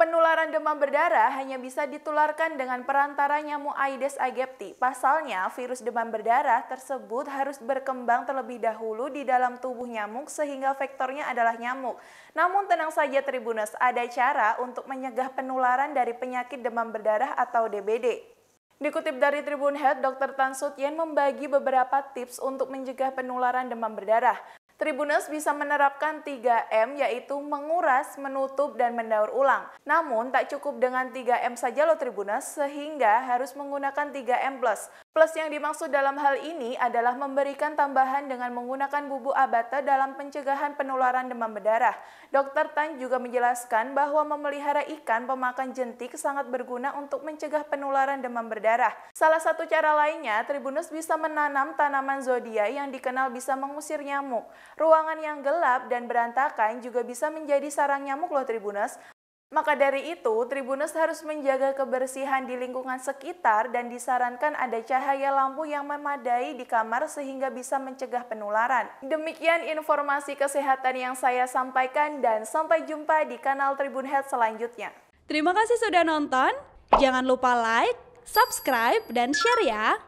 Penularan demam berdarah hanya bisa ditularkan dengan perantara nyamuk Aedes aegypti. Pasalnya, virus demam berdarah tersebut harus berkembang terlebih dahulu di dalam tubuh nyamuk sehingga vektornya adalah nyamuk. Namun tenang saja Tribunus, ada cara untuk menyegah penularan dari penyakit demam berdarah atau DBD. Dikutip dari Tribun Health, Dr. Tan Sutien membagi beberapa tips untuk mencegah penularan demam berdarah. Tribunus bisa menerapkan 3M yaitu menguras, menutup, dan mendaur ulang. Namun tak cukup dengan 3M saja loh Tribunus, sehingga harus menggunakan 3M+. Plus yang dimaksud dalam hal ini adalah memberikan tambahan dengan menggunakan bubuk abata dalam pencegahan penularan demam berdarah. Dokter Tan juga menjelaskan bahwa memelihara ikan pemakan jentik sangat berguna untuk mencegah penularan demam berdarah. Salah satu cara lainnya, Tribunus bisa menanam tanaman zodia yang dikenal bisa mengusir nyamuk. Ruangan yang gelap dan berantakan juga bisa menjadi sarang nyamuk loh Tribunus. Maka dari itu, tribunus harus menjaga kebersihan di lingkungan sekitar dan disarankan ada cahaya lampu yang memadai di kamar sehingga bisa mencegah penularan. Demikian informasi kesehatan yang saya sampaikan dan sampai jumpa di kanal Tribun Health selanjutnya. Terima kasih sudah nonton. Jangan lupa like, subscribe, dan share ya.